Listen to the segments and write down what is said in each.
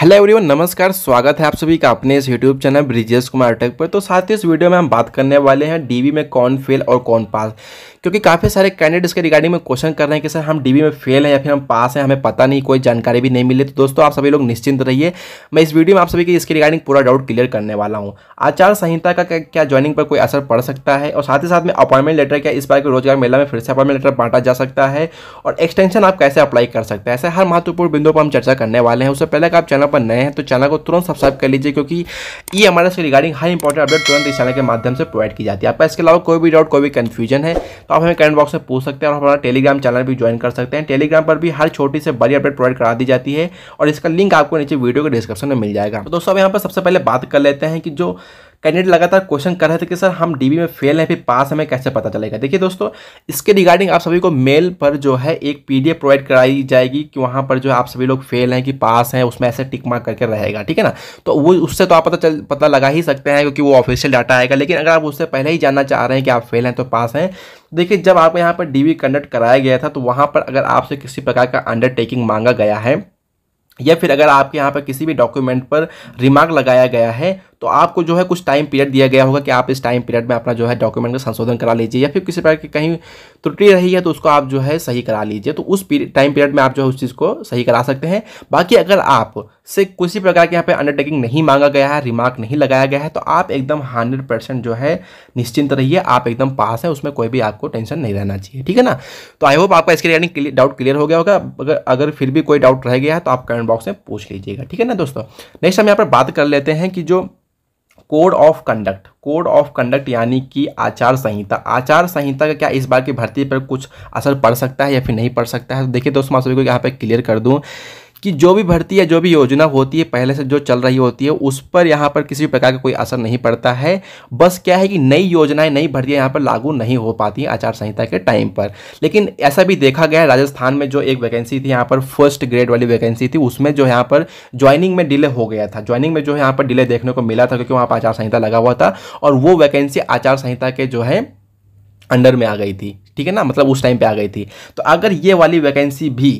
hello everyone नमस्कार स्वागत है आप सभी का अपने इस YouTube channel Brijesh Kumar tech पर तो साथ ही इस वीडियो में हम बात करने वाले हैं डीबी में कौन फेल और कौन पास क्योंकि काफ़ी सारे कैंडिडेट्स के रिगार्डिंग में क्वेश्चन कर रहे हैं कि सर हम डीबी में फेल हैं या फिर हम पास हैं हमें पता नहीं कोई जानकारी भी नहीं मिली तो दोस्तों आप सभी लोग निश्चिंत रहिए मैं इस वीडियो में आप सभी की इसके रिगार्डिंग पूरा डाउट क्लियर करने वाला हूँ आचार संहिता का क्या ज्वाइनिंग पर कोई असर पड़ सकता है और साथ ही साथ में अपॉइंटमेंट लेटर क्या इस बार के रोजगार मेला में फिर से अपॉइंटमेंट लेटर बांटा जा सकता है और एक्सटेंशन आप कैसे अप्लाई कर सकते हैं ऐसे हर महत्वपूर्ण बिंदुओं पर हम चर्चा करने वाले हैं उससे पहले आप चैनल पर नए हैं तो चैनल को तुरंत सब्सक्राइब कर लीजिए क्योंकि ई एम से रिगार्डिंग हर इंपॉर्टेंट अपडेट तुरंत इस चैनल के माध्यम से प्रोवाइड की जाती है आपका इसके अलावा कोई भी डाउट कोई भी कन्फ्यूजन है तो आप हमें कमेंट बॉक्स में पूछ सकते हैं और हमारा टेलीग्राम चैनल भी ज्वाइन कर सकते हैं टेलीग्राम पर भी हर छोटी से बड़ी अपडेट प्रोवाइड करा दी जाती है और इसका लिंक आपको नीचे वीडियो के डिस्क्रिप्शन में मिल जाएगा तो दोस्तों अब यहाँ पर सबसे पहले बात कर लेते हैं कि जो कैंडिडेट लगातार क्वेश्चन कर रहे थे कि सर हम डीबी में फेल हैं फिर पास हमें कैसे पता चलेगा देखिए दोस्तों इसके रिगार्डिंग आप सभी को मेल पर जो है एक पीडीएफ प्रोवाइड कराई जाएगी कि वहाँ पर जो आप सभी लोग फेल हैं कि पास हैं उसमें ऐसे टिक मार करके रहेगा ठीक है ना तो वो उससे तो आप पता चल पता लगा ही सकते हैं क्योंकि वो ऑफिशियल डाटा आएगा लेकिन अगर आप उससे पहले ही जानना चाह रहे हैं कि आप फेल हैं तो पास हैं देखिए जब आपको यहाँ पर डी कंडक्ट कराया गया था तो वहाँ पर अगर आपसे किसी प्रकार का अंडरटेकिंग मांगा गया है या फिर अगर आपके यहाँ पर किसी भी डॉक्यूमेंट पर रिमार्क लगाया गया है तो आपको जो है कुछ टाइम पीरियड दिया गया होगा कि आप इस टाइम पीरियड में अपना जो है डॉक्यूमेंट का संशोधन करा लीजिए या फिर किसी प्रकार की कहीं त्रुटि रही है तो उसको आप जो है सही करा लीजिए तो उस टाइम पीरियड में आप जो है उस चीज़ को सही करा सकते हैं बाकी अगर आप से किसी प्रकार के यहाँ पे अंडरटेकिंग नहीं मांगा गया है रिमार्क नहीं लगाया गया है तो आप एकदम हंड्रेड परसेंट जो है निश्चिंत रहिए आप एकदम पास है उसमें कोई भी आपको टेंशन नहीं रहना चाहिए ठीक है ना तो आई होप आपका इसके रिगार्डिंग डाउट क्लियर हो गया होगा अगर अगर फिर भी कोई डाउट रह गया है तो आप कमेंट बॉक्स में पूछ लीजिएगा ठीक है ना दोस्तों नेक्स्ट हम यहाँ पर बात कर लेते हैं कि जो code of conduct code of conduct यानी कि आचार संहिता आचार संहिता का क्या इस बार की भर्ती पर कुछ असर पड़ सकता है या फिर नहीं पड़ सकता है तो देखिए दोस्तों मैं सभी को यहाँ पर क्लियर कर दूँ कि जो भी भर्ती या जो भी योजना होती है पहले से जो चल रही होती है उस पर यहाँ पर किसी भी प्रकार का कोई असर नहीं पड़ता है बस क्या है कि नई योजनाएं नई भर्तियाँ यहाँ पर लागू नहीं हो पाती हैं आचार संहिता के टाइम पर लेकिन ऐसा भी देखा गया है राजस्थान में जो एक वैकेंसी थी यहाँ पर फर्स्ट ग्रेड वाली वैकेंसी थी उसमें जो यहाँ पर ज्वाइनिंग में डिले हो गया था ज्वाइनिंग में जो यहाँ पर डिले देखने को मिला था क्योंकि वहाँ पर आचार संहिता लगा हुआ था और वो वैकेंसी आचार संहिता के जो है अंडर में आ गई थी ठीक है ना मतलब उस टाइम पे आ गई थी तो अगर ये वाली वैकेंसी भी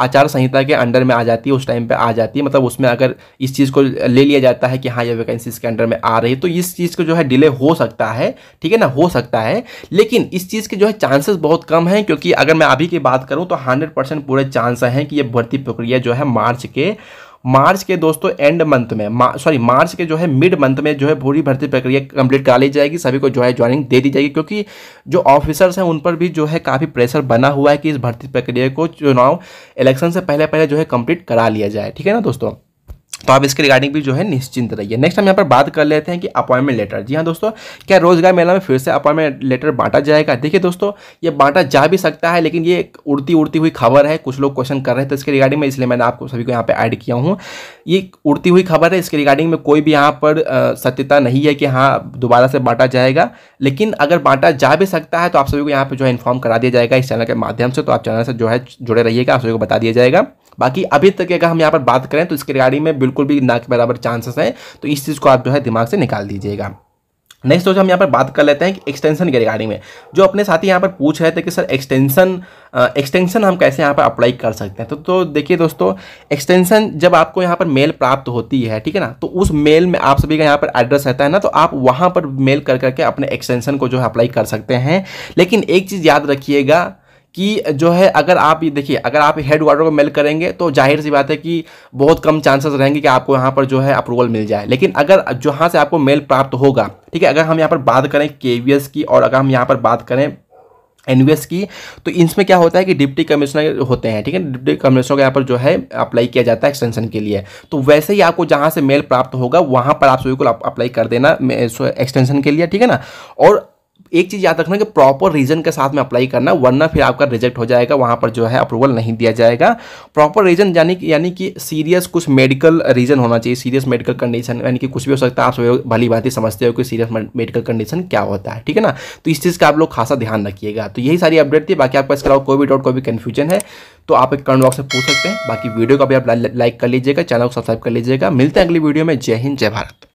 आचार संहिता के अंडर में आ जाती है उस टाइम पे आ जाती है मतलब उसमें अगर इस चीज़ को ले लिया जाता है कि हाँ ये वैकेंसी इसके अंडर में आ रही है तो इस चीज़ को जो है डिले हो सकता है ठीक है ना हो सकता है लेकिन इस चीज़ के जो है चांसेस बहुत कम हैं क्योंकि अगर मैं अभी की बात करूँ तो हंड्रेड पूरे चांस हैं कि ये भर्ती प्रक्रिया जो है मार्च के मार्च के दोस्तों एंड मंथ में मा, सॉरी मार्च के जो है मिड मंथ में जो है पूरी भर्ती प्रक्रिया कंप्लीट करा ली जाएगी सभी को जो है ज्वाइनिंग दे दी जाएगी क्योंकि जो ऑफिसर्स हैं उन पर भी जो है काफ़ी प्रेशर बना हुआ है कि इस भर्ती प्रक्रिया को चुनाव इलेक्शन से पहले पहले जो है कंप्लीट करा लिया जाए ठीक है ना दोस्तों तो आप इसके रिगार्डिंग भी जो है निश्चिंत रहिए नेक्स्ट हम यहाँ पर बात कर लेते हैं कि अपॉइंटमेंट लेटर जी हाँ दोस्तों क्या रोजगार मेला में फिर से अपॉइंटमेंट लेटर बांटा जाएगा देखिए दोस्तों ये बांटा जा भी सकता है लेकिन ये उड़ती उड़ती हुई खबर है कुछ लोग क्वेश्चन कर रहे थे तो इसके रिगार्डिंग में इसलिए मैंने आपको सभी को यहाँ पर ऐड किया हूँ ये उड़ती हुई खबर है इसके रिगार्डिंग में कोई भी यहाँ पर सत्यता नहीं है कि हाँ दोबारा से बांटा जाएगा लेकिन अगर बांटा जा भी सकता है तो आप सभी को यहाँ पर जो है इन्फॉर्म करा दिया जाएगा इस चैनल के माध्यम से तो आप चैनल से जो है जुड़े रहिएगा आप सभी को बता दिया जाएगा बाकी अभी तक अगर हम यहाँ पर बात करें तो इसके रिगार्डिंग में बिल्कुल भी ना के बराबर चांसेस हैं तो इस चीज़ को आप जो है दिमाग से निकाल दीजिएगा नेक्स्ट सोच तो हम यहाँ पर बात कर लेते हैं कि एक्सटेंशन के रिगार्डिंग में जो अपने साथी यहाँ पर पूछ रहे थे कि सर एक्सटेंशन एक्सटेंशन हम कैसे यहाँ पर अप्लाई कर सकते हैं तो तो देखिए दोस्तों एक्सटेंशन जब आपको यहाँ पर मेल प्राप्त होती है ठीक है ना तो उस मेल में आप सभी का यहाँ पर एड्रेस रहता है ना तो आप वहाँ पर मेल कर करके अपने एक्सटेंशन को जो है अप्लाई कर सकते हैं लेकिन एक चीज़ याद रखिएगा कि जो है अगर आप ये देखिए अगर आप हेड क्वार्टर को मेल करेंगे तो जाहिर सी बात है कि बहुत कम चांसेस रहेंगे कि आपको यहाँ पर जो है अप्रूवल मिल जाए लेकिन अगर जहाँ से आपको मेल प्राप्त होगा ठीक है अगर हम यहाँ पर बात करें के की और अगर हम यहाँ पर बात करें एन की तो इसमें क्या होता है कि डिप्टी कमिश्नर होते हैं ठीक है डिप्टी कमिश्नर के यहाँ पर जो है अप्लाई किया जाता है एक्सटेंशन के लिए तो वैसे ही आपको जहाँ से मेल प्राप्त होगा वहाँ पर आप सभी को अप्लाई कर देना एक्सटेंशन के लिए ठीक है ना और एक चीज़ याद रखना कि प्रॉपर रीजन के साथ में अप्लाई करना वरना फिर आपका रिजेक्ट हो जाएगा वहाँ पर जो है अप्रूवल नहीं दिया जाएगा प्रॉपर रीजन यानी कि यानी कि सीरियस कुछ मेडिकल रीजन होना चाहिए सीरियस मेडिकल कंडीशन यानी कि कुछ भी हो सकता है आप भली भांति समझते हो कि सीरियस मेडिकल कंडीशन क्या होता है ठीक है ना तो इस चीज़ का आप लोग खासा ध्यान रखिएगा तो यही सारी अपडेट थी बाकी आपका इसके अलावा कोई भी डाउट कोई भी कन्फ्यूजन है तो आप एक कमेंट बॉक्स में पूछ सकते हैं बाकी वीडियो को भी आप लाइक कर लीजिएगा चैनल को सब्सक्राइब कर लीजिएगा मिलते हैं अगली वीडियो में जय हिंद जय भारत